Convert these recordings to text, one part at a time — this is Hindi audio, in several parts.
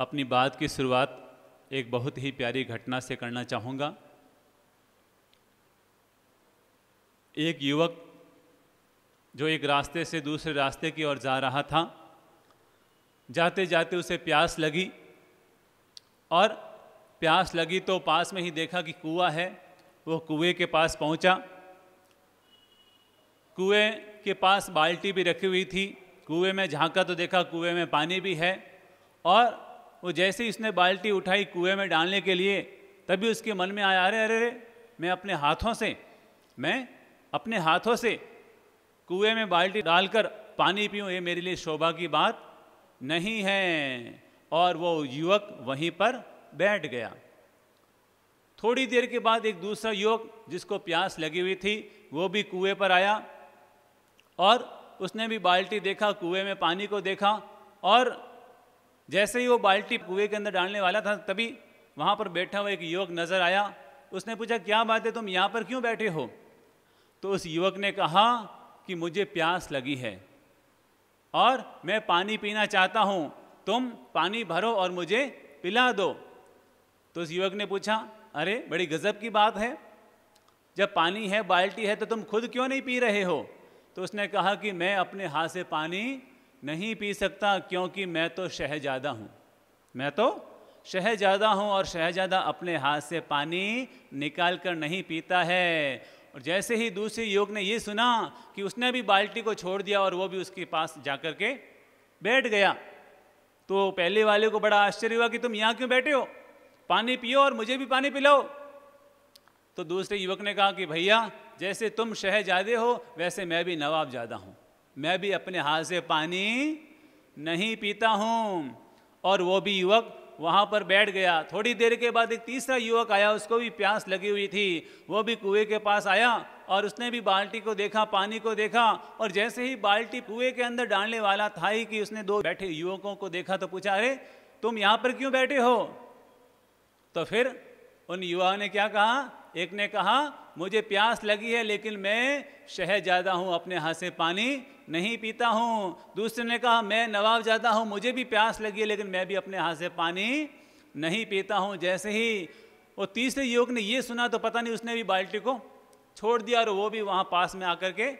अपनी बात की शुरुआत एक बहुत ही प्यारी घटना से करना चाहूँगा एक युवक जो एक रास्ते से दूसरे रास्ते की ओर जा रहा था जाते जाते उसे प्यास लगी और प्यास लगी तो पास में ही देखा कि कुआ है वो कुएं के पास पहुंचा कुएं के पास बाल्टी भी रखी हुई थी कुएं में झांका तो देखा कुएं में पानी भी है और वो जैसे ही उसने बाल्टी उठाई कुएं में डालने के लिए तभी उसके मन में आया अरे अरे अरे मैं अपने हाथों से मैं अपने हाथों से कुएं में बाल्टी डालकर पानी पीऊँ ये मेरे लिए शोभा की बात नहीं है और वो युवक वहीं पर बैठ गया थोड़ी देर के बाद एक दूसरा युवक जिसको प्यास लगी हुई थी वो भी कुएं पर आया और उसने भी बाल्टी देखा कुएं में पानी को देखा और जैसे ही वो बाल्टी कुएं के अंदर डालने वाला था तभी वहाँ पर बैठा हुआ एक युवक नज़र आया उसने पूछा क्या बात है तुम यहाँ पर क्यों बैठे हो तो उस युवक ने कहा कि मुझे प्यास लगी है और मैं पानी पीना चाहता हूँ तुम पानी भरो और मुझे पिला दो तो उस युवक ने पूछा अरे बड़ी गजब की बात है जब पानी है बाल्टी है तो तुम खुद क्यों नहीं पी रहे हो तो उसने कहा कि मैं अपने हाथ से पानी नहीं पी सकता क्योंकि मैं तो शहजादा हूँ मैं तो शहजादा हूँ और शहजादा अपने हाथ से पानी निकाल कर नहीं पीता है और जैसे ही दूसरे युवक ने ये सुना कि उसने भी बाल्टी को छोड़ दिया और वो भी उसके पास जा कर के बैठ गया तो पहले वाले को बड़ा आश्चर्य हुआ कि तुम यहाँ क्यों बैठे हो पानी पियो और मुझे भी पानी पिलाओ तो दूसरे युवक ने कहा कि भैया जैसे तुम शहजादे हो वैसे मैं भी नवाब ज़्यादा हूँ मैं भी अपने हाथ से पानी नहीं पीता हूँ और वो भी युवक वहाँ पर बैठ गया थोड़ी देर के बाद एक तीसरा युवक आया उसको भी प्यास लगी हुई थी वो भी कुएं के पास आया और उसने भी बाल्टी को देखा पानी को देखा और जैसे ही बाल्टी कुएं के अंदर डालने वाला था ही कि उसने दो बैठे युवकों को देखा तो पूछा अरे तुम यहाँ पर क्यों बैठे हो तो फिर उन युवाओं ने क्या कहा एक ने कहा मुझे प्यास लगी है लेकिन मैं ज्यादा हूँ अपने हाथ से पानी नहीं पीता हूँ दूसरे ने कहा मैं नवाब जाता हूँ मुझे भी प्यास लगी है लेकिन मैं भी अपने हाथ से पानी नहीं पीता हूँ जैसे ही और तीसरे युवक ने ये सुना तो पता नहीं उसने भी बाल्टी को छोड़ दिया और वो भी वहाँ पास में आकर के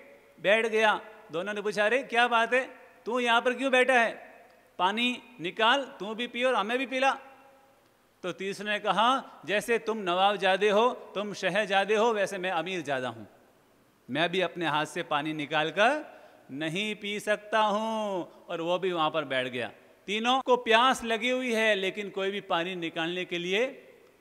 बैठ गया दोनों ने पूछा अरे क्या बात है तू यहाँ पर क्यों बैठा है पानी निकाल तू भी पियो और हमें भी पिला तो तीसरे ने कहा जैसे तुम नवाब जादे हो तुम जादे हो वैसे मैं अमीर ज़्यादा हूं मैं भी अपने हाथ से पानी निकाल कर नहीं पी सकता हूं और वो भी वहां पर बैठ गया तीनों को प्यास लगी हुई है लेकिन कोई भी पानी निकालने के लिए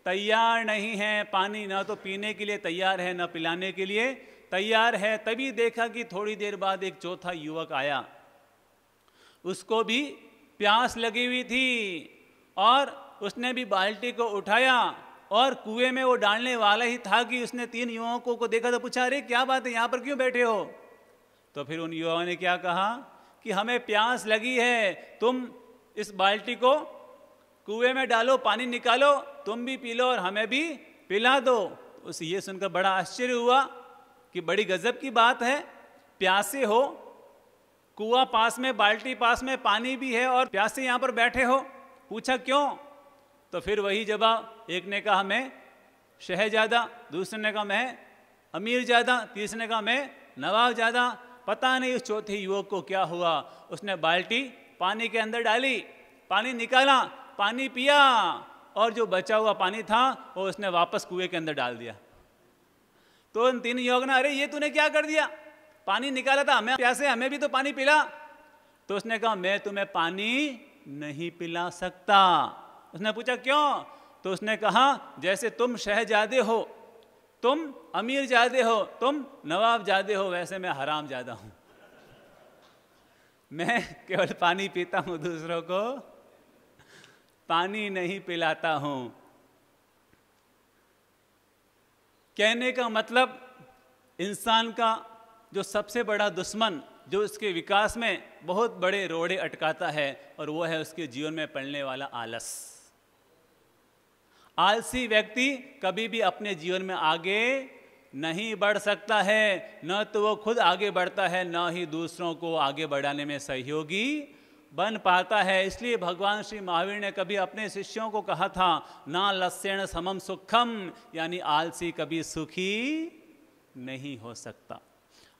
तैयार नहीं है पानी ना तो पीने के लिए तैयार है ना पिलाने के लिए तैयार है तभी देखा कि थोड़ी देर बाद एक चौथा युवक आया उसको भी प्यास लगी हुई थी और उसने भी बाल्टी को उठाया और कुएं में वो डालने वाला ही था कि उसने तीन युवाओं को देखा तो पूछा अरे क्या बात है यहाँ पर क्यों बैठे हो तो फिर उन युवाओं ने क्या कहा कि हमें प्यास लगी है तुम इस बाल्टी को कुएं में डालो पानी निकालो तुम भी पी लो और हमें भी पिला दो उस ये सुनकर बड़ा आश्चर्य हुआ कि बड़ी गजब की बात है प्यासे हो कुआ पास में बाल्टी पास में पानी भी है और प्यासे यहाँ पर बैठे हो पूछा क्यों तो फिर वही जवाब एक ने कहा मैं शहजादा दूसरे ने कहा मैं अमीर ज़्यादा तीसरे ने कहा मैं नवाब ज़्यादा पता नहीं उस चौथे युवक को क्या हुआ उसने बाल्टी पानी के अंदर डाली पानी निकाला पानी पिया और जो बचा हुआ पानी था वो उसने वापस कुएं के अंदर डाल दिया तो उन तीन युवक ने अरे ये तूने क्या कर दिया पानी निकाला था हमें प्यासे हमें भी तो पानी पिला तो उसने कहा मैं तुम्हें पानी नहीं पिला सकता उसने पूछा क्यों तो उसने कहा जैसे तुम शहजादे हो तुम अमीर जादे हो तुम नवाब जादे हो वैसे मैं हराम जादा हूं मैं केवल पानी पीता हूं दूसरों को पानी नहीं पिलाता हूं कहने का मतलब इंसान का जो सबसे बड़ा दुश्मन जो उसके विकास में बहुत बड़े रोड़े अटकाता है और वो है उसके जीवन में पड़ने वाला आलस आलसी व्यक्ति कभी भी अपने जीवन में आगे नहीं बढ़ सकता है न तो वो खुद आगे बढ़ता है न ही दूसरों को आगे बढ़ाने में सहयोगी बन पाता है इसलिए भगवान श्री महावीर ने कभी अपने शिष्यों को कहा था ना लस्यण समम सुखम यानी आलसी कभी सुखी नहीं हो सकता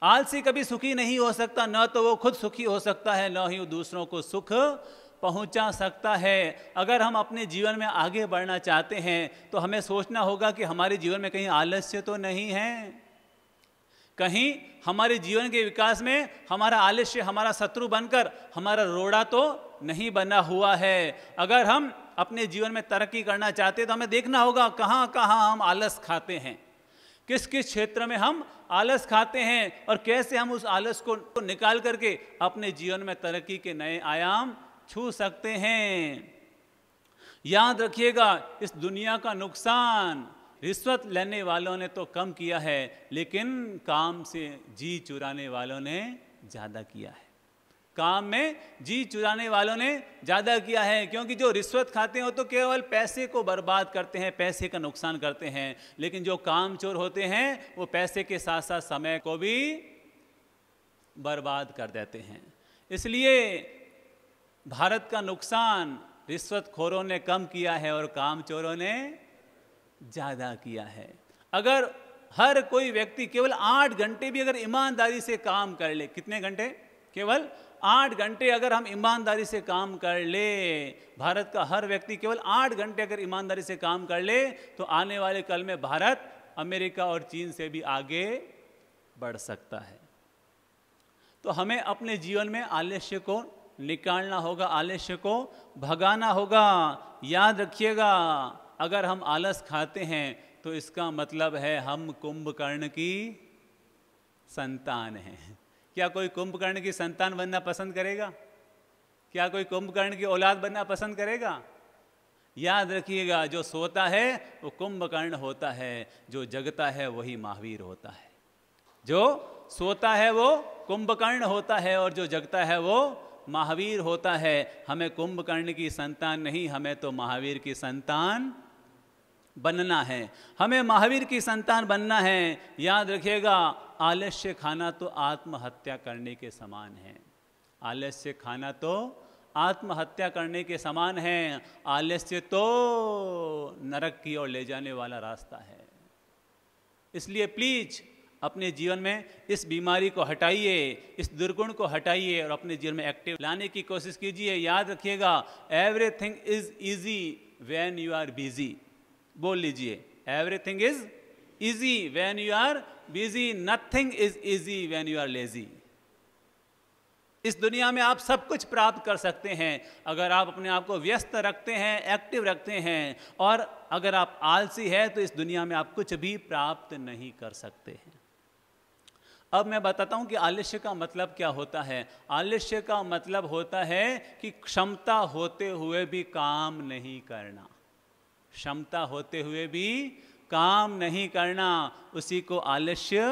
आलसी कभी सुखी नहीं हो सकता न तो वो खुद सुखी हो सकता है न ही दूसरों को सुख पहुंचा सकता है अगर हम अपने जीवन में आगे बढ़ना चाहते हैं तो हमें सोचना होगा कि हमारे जीवन में कहीं आलस्य तो नहीं है कहीं हमारे जीवन के विकास में हमारा आलस्य हमारा शत्रु बनकर हमारा रोड़ा तो नहीं बना हुआ है अगर हम अपने जीवन में तरक्की करना चाहते हैं तो हमें देखना होगा कहाँ कहाँ हम आलस खाते हैं किस किस क्षेत्र में हम आलस खाते हैं और कैसे हम उस आलस को निकाल करके अपने जीवन में तरक्की के नए आयाम छू सकते हैं याद रखिएगा इस दुनिया का नुकसान रिश्वत लेने वालों ने तो कम किया है लेकिन काम से जी चुराने वालों ने ज़्यादा किया है काम में जी चुराने वालों ने ज़्यादा किया है क्योंकि जो रिश्वत खाते हो तो केवल पैसे को बर्बाद करते हैं पैसे का नुकसान करते हैं लेकिन जो काम चोर होते हैं वो पैसे के साथ साथ समय को भी बर्बाद कर देते हैं इसलिए भारत का नुकसान रिश्वतखोरों ने कम किया है और काम चोरों ने ज़्यादा किया है अगर हर कोई व्यक्ति केवल आठ घंटे भी अगर ईमानदारी से काम कर ले कितने घंटे केवल आठ घंटे अगर हम ईमानदारी से काम कर ले भारत का हर व्यक्ति केवल आठ घंटे अगर ईमानदारी से काम कर ले तो आने वाले कल में भारत अमेरिका और चीन से भी आगे बढ़ सकता है तो हमें अपने जीवन में आलस्य को निकालना होगा आलस्य को भगाना होगा याद रखिएगा अगर हम आलस खाते हैं तो इसका मतलब है हम कुंभकर्ण की संतान हैं क्या कोई कुंभकर्ण की संतान बनना पसंद करेगा क्या कोई कुंभकर्ण की औलाद बनना पसंद करेगा याद रखिएगा जो सोता है वो कुंभकर्ण होता है जो जगता है वही महावीर होता है जो सोता है वो कुंभकर्ण होता है और जो जगता है वो महावीर होता है हमें कुंभकर्ण की संतान नहीं हमें तो महावीर की संतान बनना है हमें महावीर की संतान बनना है याद रखिएगा आलस्य खाना तो आत्महत्या करने के समान है आलस्य खाना तो आत्महत्या करने के समान है आलस्य तो नरक की ओर ले जाने वाला रास्ता है इसलिए प्लीज अपने जीवन में इस बीमारी को हटाइए इस दुर्गुण को हटाइए और अपने जीवन में एक्टिव लाने की कोशिश कीजिए याद रखिएगा everything is easy when you are busy बोल लीजिए everything is easy when you are busy nothing is easy when you are lazy इस दुनिया में आप सब कुछ प्राप्त कर सकते हैं अगर आप अपने आप को व्यस्त रखते हैं एक्टिव रखते हैं और अगर आप आलसी है तो इस दुनिया में आप कुछ भी प्राप्त नहीं कर सकते हैं अब मैं बताता हूं कि आलस्य का मतलब क्या होता है आलस्य का मतलब होता है कि क्षमता होते हुए भी काम नहीं करना क्षमता होते हुए भी काम नहीं करना उसी को आलस्य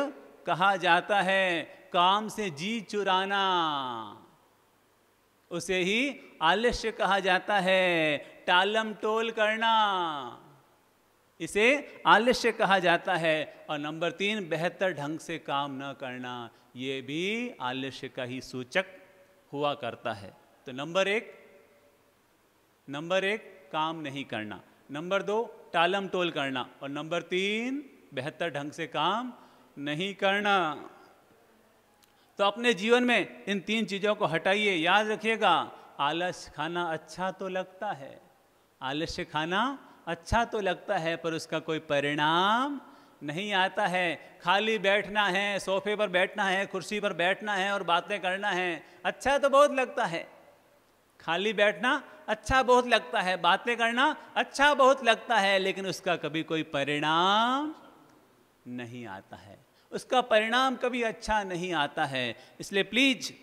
कहा जाता है काम से जी चुराना उसे ही आलस्य कहा जाता है टालम टोल करना इसे आलस्य कहा जाता है और नंबर तीन बेहतर ढंग से काम न करना ये भी आलस्य का ही सूचक हुआ करता है तो नंबर एक नंबर एक काम नहीं करना नंबर दो टालम टोल करना और नंबर तीन बेहतर ढंग से काम नहीं करना तो अपने जीवन में इन तीन चीज़ों को हटाइए याद रखिएगा आलस्य खाना अच्छा तो लगता है आलस्य खाना अच्छा तो लगता है पर उसका कोई परिणाम नहीं आता है खाली बैठना है सोफे पर बैठना है कुर्सी पर बैठना है और बातें करना है अच्छा तो बहुत लगता है खाली बैठना अच्छा बहुत लगता है बातें करना अच्छा बहुत लगता है लेकिन उसका कभी कोई परिणाम नहीं आता है उसका परिणाम कभी अच्छा नहीं आता है इसलिए प्लीज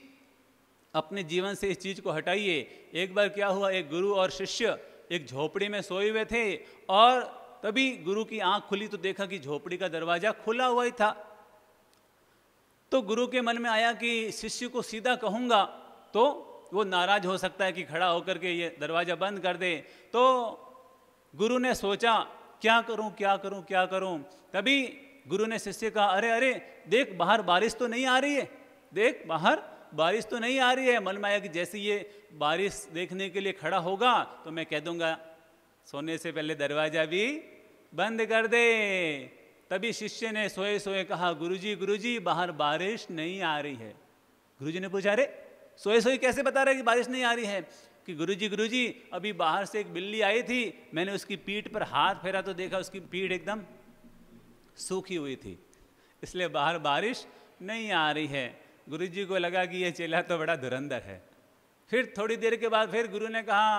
अपने जीवन से इस चीज को हटाइए एक बार क्या हुआ एक गुरु और शिष्य एक झोपड़ी में सोए हुए थे और तभी गुरु की आंख खुली तो देखा कि झोपड़ी का दरवाजा खुला हुआ ही था तो गुरु के मन में आया कि शिष्य को सीधा कहूँगा तो वो नाराज हो सकता है कि खड़ा होकर के ये दरवाज़ा बंद कर दे तो गुरु ने सोचा क्या करूं क्या करूं क्या करूं तभी गुरु ने शिष्य कहा अरे अरे देख बाहर बारिश तो नहीं आ रही है देख बाहर बारिश तो नहीं आ रही है मन में आया कि जैसे ये बारिश देखने के लिए खड़ा होगा तो मैं कह दूंगा सोने से पहले दरवाजा भी बंद कर दे तभी शिष्य ने सोए सोए कहा गुरुजी गुरुजी बाहर बारिश नहीं आ रही है गुरुजी ने पूछा रे सोए सोए कैसे बता रहे कि बारिश नहीं आ रही है कि गुरुजी गुरुजी अभी बाहर से एक बिल्ली आई थी मैंने उसकी पीठ पर हाथ फेरा तो देखा उसकी पीठ एकदम सूखी हुई थी इसलिए बाहर बारिश नहीं आ रही है गुरुजी को लगा कि यह चेला तो बड़ा धुरंधर है फिर थोड़ी देर के बाद फिर गुरु ने कहा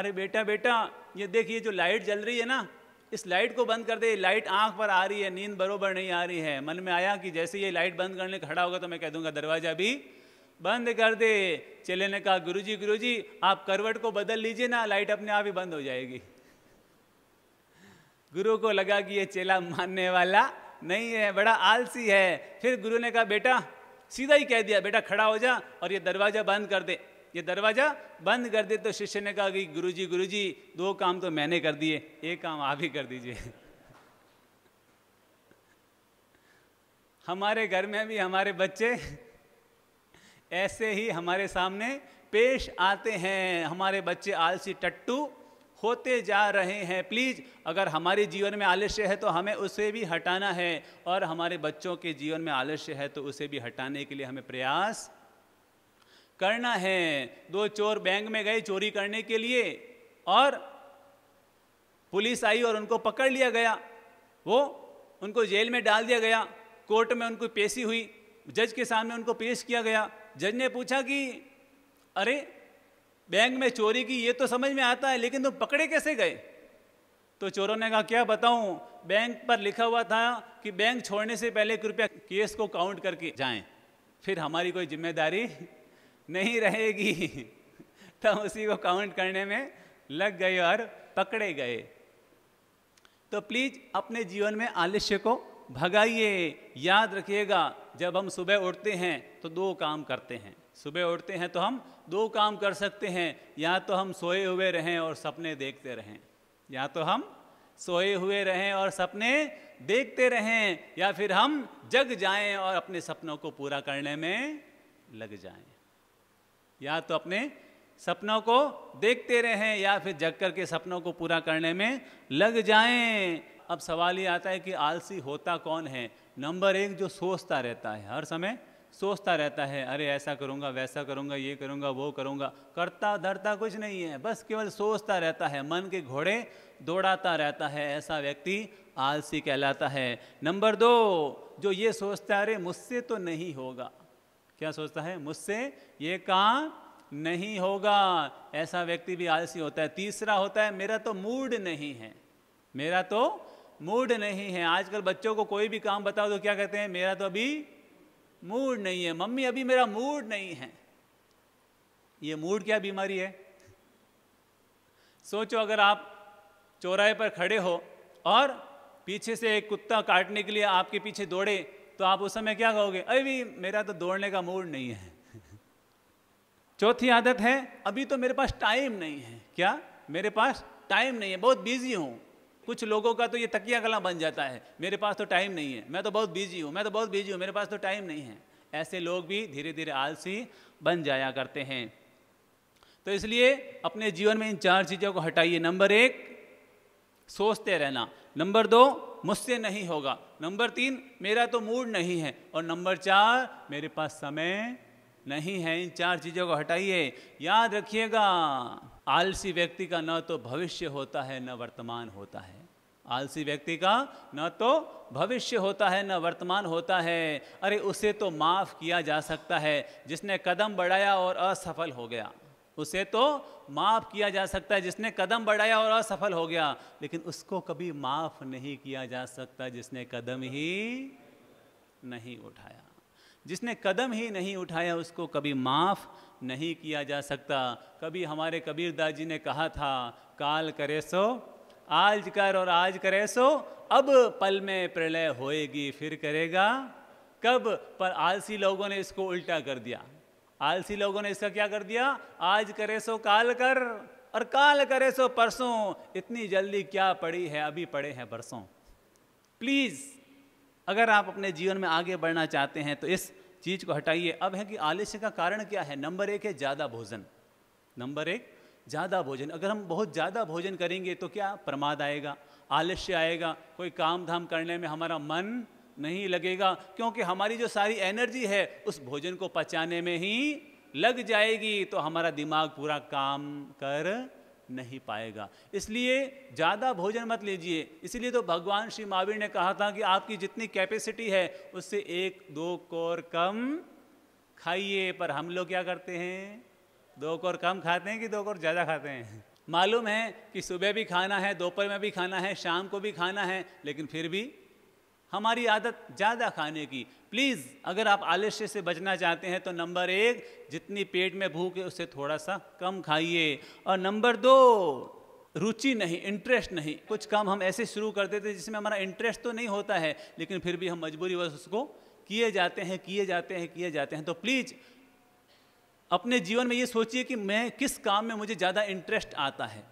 अरे बेटा बेटा ये देखिए जो लाइट जल रही है ना इस लाइट को बंद कर दे लाइट आंख पर आ रही है नींद बरोबर नहीं आ रही है मन में आया कि जैसे ये लाइट बंद करने खड़ा होगा तो मैं कह दूंगा दरवाजा भी बंद कर दे चेले ने कहा गुरुजी गुरुजी आप करवट को बदल लीजिए ना लाइट अपने आप ही बंद हो जाएगी गुरु को लगा कि ये चेला मानने वाला नहीं है बड़ा आलसी है फिर गुरु ने कहा बेटा सीधा ही कह दिया बेटा खड़ा हो जा और ये दरवाज़ा बंद कर दे ये दरवाज़ा बंद कर दे तो शिष्य ने कहा कि गुरुजी गुरुजी दो काम तो मैंने कर दिए एक काम आप ही कर दीजिए हमारे घर में भी हमारे बच्चे ऐसे ही हमारे सामने पेश आते हैं हमारे बच्चे आलसी टट्टू होते जा रहे हैं प्लीज़ अगर हमारे जीवन में आलस्य है तो हमें उसे भी हटाना है और हमारे बच्चों के जीवन में आलस्य है तो उसे भी हटाने के लिए हमें प्रयास करना है दो चोर बैंक में गए चोरी करने के लिए और पुलिस आई और उनको पकड़ लिया गया वो उनको जेल में डाल दिया गया कोर्ट में उनको पेशी हुई जज के सामने उनको पेश किया गया जज ने पूछा कि अरे बैंक में चोरी की ये तो समझ में आता है लेकिन तुम पकड़े कैसे गए तो चोरों ने कहा क्या बताऊं बैंक पर लिखा हुआ था कि बैंक छोड़ने से पहले कृपया केस को काउंट करके जाएं फिर हमारी कोई जिम्मेदारी नहीं रहेगी तब उसी को काउंट करने में लग गए और पकड़े गए तो प्लीज़ अपने जीवन में आलस्य को भगाइए याद रखिएगा जब हम सुबह उठते हैं तो दो काम करते हैं सुबह उठते हैं तो हम दो काम कर सकते हैं या तो हम सोए हुए रहें और सपने देखते रहें या तो हम सोए हुए रहें और सपने देखते रहें या फिर हम जग जाएं और अपने सपनों को पूरा करने में लग जाएं या तो अपने सपनों को देखते रहें या फिर जग कर के सपनों को पूरा करने में लग जाएं अब सवाल ये आता है कि आलसी होता कौन है नंबर एक जो सोचता रहता है हर समय सोचता रहता है अरे ऐसा करूँगा वैसा करूँगा ये करूँगा वो करूँगा करता धरता कुछ नहीं है बस केवल सोचता रहता है मन के घोड़े दौड़ाता रहता है ऐसा व्यक्ति आलसी कहलाता है नंबर दो जो ये सोचता है अरे मुझसे तो नहीं होगा क्या सोचता है मुझसे ये काम नहीं होगा ऐसा व्यक्ति भी आलसी होता है तीसरा होता है मेरा तो मूड नहीं है मेरा तो मूड नहीं है आजकल बच्चों को कोई भी काम बताओ तो क्या कहते हैं मेरा तो अभी मूड नहीं है मम्मी अभी मेरा मूड नहीं है ये मूड क्या बीमारी है सोचो अगर आप चौराहे पर खड़े हो और पीछे से एक कुत्ता काटने के लिए आपके पीछे दौड़े तो आप उस समय क्या कहोगे अरे भी मेरा तो दौड़ने का मूड नहीं है चौथी आदत है अभी तो मेरे पास टाइम नहीं है क्या मेरे पास टाइम नहीं है बहुत बिजी हूँ कुछ लोगों का तो ये तकिया गला बन जाता है मेरे पास तो टाइम नहीं है मैं तो बहुत बिजी हूँ मैं तो बहुत बिजी हूँ मेरे पास तो टाइम नहीं है ऐसे लोग भी धीरे धीरे आलसी बन जाया करते हैं तो इसलिए अपने जीवन में इन चार चीज़ों को हटाइए नंबर एक सोचते रहना नंबर दो मुझसे नहीं होगा नंबर तीन मेरा तो मूड नहीं है और नंबर चार मेरे पास समय नहीं है इन चार चीज़ों को हटाइए याद रखिएगा आलसी व्यक्ति का न तो भविष्य होता है न वर्तमान होता है आलसी व्यक्ति का न तो भविष्य होता है न वर्तमान होता है अरे उसे तो माफ़ किया जा सकता है जिसने कदम बढ़ाया और असफल हो गया उसे तो माफ़ किया जा सकता है जिसने कदम बढ़ाया और असफल हो गया लेकिन उसको कभी माफ़ नहीं किया जा सकता जिसने कदम ही नहीं उठाया जिसने कदम ही नहीं उठाया उसको कभी माफ़ नहीं किया जा सकता कभी हमारे कबीरदास जी ने कहा था काल करे सो आज कर और आज करे सो अब पल में प्रलय होएगी फिर करेगा कब पर आलसी लोगों ने इसको उल्टा कर दिया आलसी लोगों ने इसका क्या कर दिया आज करे सो काल कर और काल करे सो परसों इतनी जल्दी क्या पड़ी है अभी पड़े हैं परसों प्लीज़ अगर आप अपने जीवन में आगे बढ़ना चाहते हैं तो इस चीज़ को हटाइए अब है कि आलस्य का कारण क्या है नंबर एक है ज़्यादा भोजन नंबर एक ज़्यादा भोजन अगर हम बहुत ज़्यादा भोजन करेंगे तो क्या प्रमाद आएगा आलस्य आएगा कोई काम धाम करने में हमारा मन नहीं लगेगा क्योंकि हमारी जो सारी एनर्जी है उस भोजन को पचाने में ही लग जाएगी तो हमारा दिमाग पूरा काम कर नहीं पाएगा इसलिए ज़्यादा भोजन मत लीजिए इसलिए तो भगवान श्री महावीर ने कहा था कि आपकी जितनी कैपेसिटी है उससे एक दो कोर कम खाइए पर हम लोग क्या करते हैं दो कौर कम खाते हैं कि दो कौर ज़्यादा खाते हैं मालूम है कि सुबह भी खाना है दोपहर में भी खाना है शाम को भी खाना है लेकिन फिर भी हमारी आदत ज़्यादा खाने की प्लीज़ अगर आप आलस्य से बचना चाहते हैं तो नंबर एक जितनी पेट में भूख है उसे थोड़ा सा कम खाइए और नंबर दो रुचि नहीं इंटरेस्ट नहीं कुछ काम हम ऐसे शुरू कर देते हैं जिसमें हमारा इंटरेस्ट तो नहीं होता है लेकिन फिर भी हम मजबूरी बस उसको किए जाते हैं किए जाते हैं किए जाते हैं तो प्लीज़ अपने जीवन में ये सोचिए कि मैं किस काम में मुझे ज़्यादा इंटरेस्ट आता है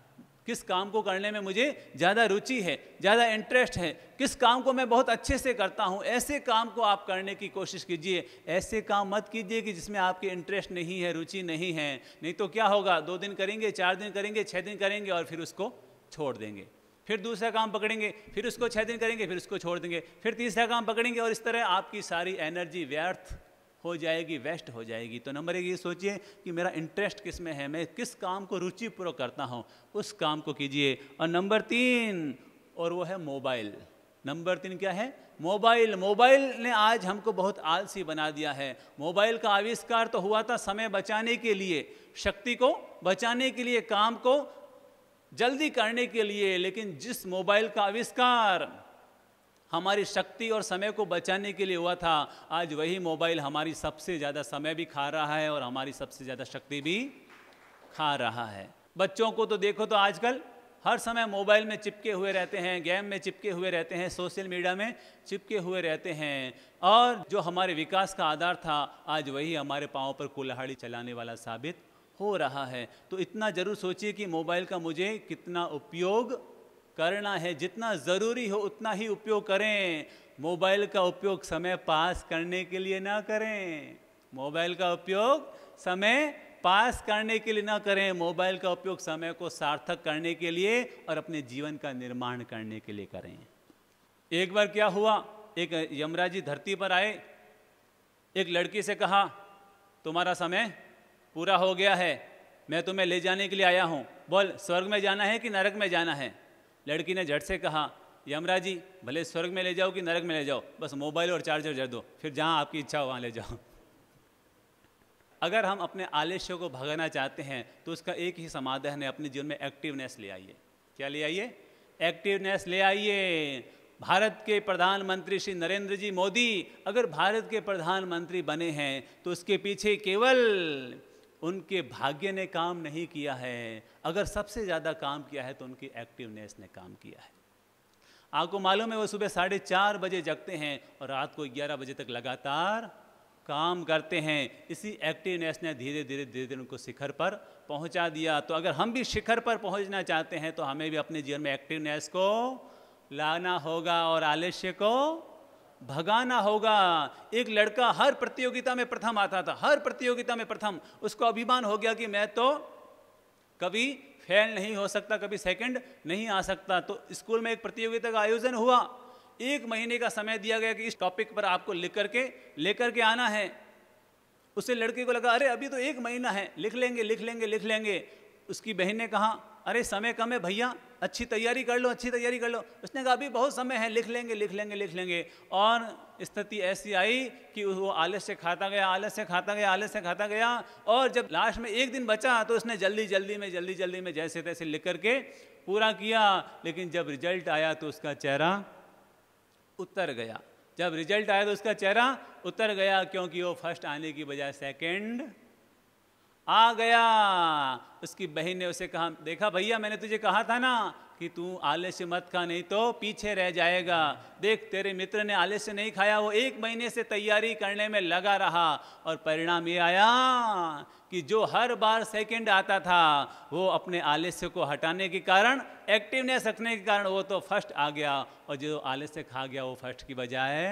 किस काम को करने में मुझे ज़्यादा रुचि है ज़्यादा इंटरेस्ट है किस काम को मैं बहुत अच्छे से करता हूँ ऐसे काम को आप करने की कोशिश कीजिए ऐसे काम मत कीजिए कि जिसमें आपके इंटरेस्ट नहीं है रुचि नहीं है नहीं तो क्या होगा दो दिन करेंगे चार दिन करेंगे छः दिन करेंगे और फिर उसको छोड़ देंगे फिर दूसरा काम पकड़ेंगे फिर उसको छः दिन करेंगे फिर उसको छोड़ देंगे फिर तीसरा काम पकड़ेंगे और इस तरह आपकी सारी एनर्जी व्यर्थ हो जाएगी वेस्ट हो जाएगी तो नंबर एक ये सोचिए कि मेरा इंटरेस्ट किस में है मैं किस काम को रुचिपूर्वक करता हूँ उस काम को कीजिए और नंबर तीन और वो है मोबाइल नंबर तीन क्या है मोबाइल मोबाइल ने आज हमको बहुत आलसी बना दिया है मोबाइल का आविष्कार तो हुआ था समय बचाने के लिए शक्ति को बचाने के लिए काम को जल्दी करने के लिए लेकिन जिस मोबाइल का आविष्कार हमारी शक्ति और समय को बचाने के लिए हुआ था आज वही मोबाइल हमारी सबसे ज़्यादा समय भी खा रहा है और हमारी सबसे ज़्यादा शक्ति भी खा रहा है बच्चों को तो देखो तो आजकल हर समय मोबाइल में चिपके हुए रहते हैं गेम में चिपके हुए रहते हैं सोशल मीडिया में चिपके हुए रहते हैं और जो हमारे विकास का आधार था आज वही हमारे पाँव पर कुल्हाड़ी चलाने वाला साबित हो रहा है तो इतना ज़रूर सोचिए कि मोबाइल का मुझे कितना उपयोग करना है जितना ज़रूरी हो उतना ही उपयोग करें मोबाइल का उपयोग समय पास करने के लिए ना करें मोबाइल का उपयोग समय पास करने के लिए ना करें मोबाइल का उपयोग समय को सार्थक करने के लिए और अपने जीवन का निर्माण करने के लिए करें एक बार क्या हुआ एक यमराज जी धरती पर आए एक लड़की से कहा तुम्हारा समय पूरा हो गया है मैं तुम्हें ले जाने के लिए आया हूँ बोल स्वर्ग में जाना है कि नरक में जाना है लड़की ने झट से कहा यमरा जी भले स्वर्ग में ले जाओ कि नरक में ले जाओ बस मोबाइल और चार्जर जर दो फिर जहाँ आपकी इच्छा हो वहाँ ले जाओ अगर हम अपने आलस्य को भगाना चाहते हैं तो उसका एक ही समाधान है अपने जीवन में एक्टिवनेस ले आइए क्या ले आइए एक्टिवनेस ले आइए भारत के प्रधानमंत्री श्री नरेंद्र जी मोदी अगर भारत के प्रधानमंत्री बने हैं तो उसके पीछे केवल उनके भाग्य ने काम नहीं किया है अगर सबसे ज़्यादा काम किया है तो उनकी एक्टिवनेस ने काम किया है आपको मालूम है वो सुबह साढ़े चार बजे जगते हैं और रात को ग्यारह बजे तक लगातार काम करते हैं इसी एक्टिवनेस ने धीरे धीरे धीरे धीरे उनको शिखर पर पहुंचा दिया तो अगर हम भी शिखर पर पहुंचना चाहते हैं तो हमें भी अपने जीवन में एक्टिवनेस को लाना होगा और आलस्य को भगाना होगा एक लड़का हर प्रतियोगिता में प्रथम आता था हर प्रतियोगिता में प्रथम उसको अभिमान हो गया कि मैं तो कभी फेल नहीं हो सकता कभी सेकंड नहीं आ सकता तो स्कूल में एक प्रतियोगिता का आयोजन हुआ एक महीने का समय दिया गया कि इस टॉपिक पर आपको लिख करके लेकर के आना है उससे लड़के को लगा अरे अभी तो एक महीना है लिख लेंगे लिख लेंगे लिख लेंगे उसकी बहन ने कहा अरे समय कम है भैया अच्छी तैयारी कर लो अच्छी तैयारी कर लो उसने कहा अभी बहुत समय है लिख लेंगे लिख लेंगे लिख लेंगे और स्थिति ऐसी आई कि वो आलस से खाता गया आलस से खाता गया आलस से खाता गया और जब लास्ट में एक दिन बचा तो उसने जल्दी जल्दी में जल्दी जल्दी में जैसे तैसे लिख करके पूरा किया लेकिन जब रिजल्ट आया तो उसका चेहरा उतर गया जब रिजल्ट आया तो उसका चेहरा उतर गया क्योंकि वो फर्स्ट आने की बजाय सेकेंड आ गया उसकी बहन ने उसे कहा देखा भैया मैंने तुझे कहा था ना कि तू आलस्य मत खा नहीं तो पीछे रह जाएगा देख तेरे मित्र ने आलस्य नहीं खाया वो एक महीने से तैयारी करने में लगा रहा और परिणाम ये आया कि जो हर बार सेकंड आता था वो अपने आलस्य को हटाने के कारण एक्टिवनेस रखने के कारण वो तो फर्स्ट आ गया और जो आलस्य खा गया वो फर्स्ट की बजाय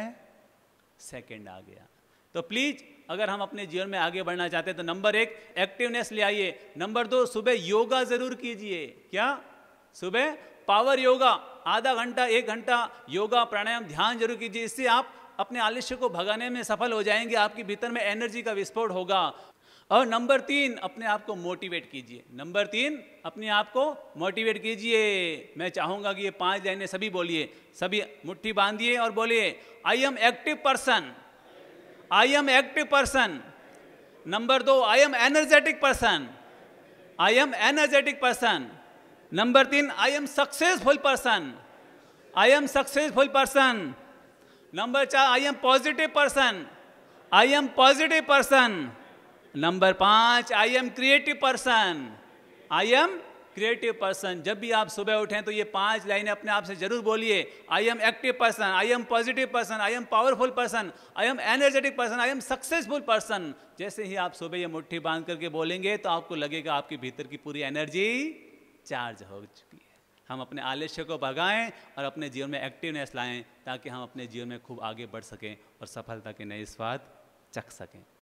सेकेंड आ गया तो प्लीज़ अगर हम अपने जीवन में आगे बढ़ना चाहते हैं तो नंबर एक एक्टिवनेस ले आइए नंबर दो सुबह योगा जरूर कीजिए क्या सुबह पावर योगा आधा घंटा एक घंटा योगा प्राणायाम ध्यान जरूर कीजिए इससे आप अपने आलस्य को भगाने में सफल हो जाएंगे आपके भीतर में एनर्जी का विस्फोट होगा और नंबर तीन अपने आप को मोटिवेट कीजिए नंबर तीन अपने आप को मोटिवेट कीजिए मैं चाहूँगा कि ये पांच लाइनें सभी बोलिए सभी मुट्ठी बांधिए और बोलिए I am active person I am active person number दो I am energetic person I am energetic person number तीन I am successful person I am successful person number चार I am positive person I am positive person number पांच I am creative person I am creative person जब भी आप सुबह उठें तो ये पांच लाइनें अपने आप से जरूर बोलिए I am active person I am positive person I am powerful person I am energetic person I am successful person जैसे ही आप सुबह ये मुट्ठी बांध करके बोलेंगे तो आपको लगेगा आपके भीतर की पूरी एनर्जी चार्ज हो चुकी है हम अपने आलस्य को भगाएं और अपने जीवन में एक्टिवनेस लाएं ताकि हम अपने जीवन में खूब आगे बढ़ सकें और सफलता के नए स्वाद चख सकें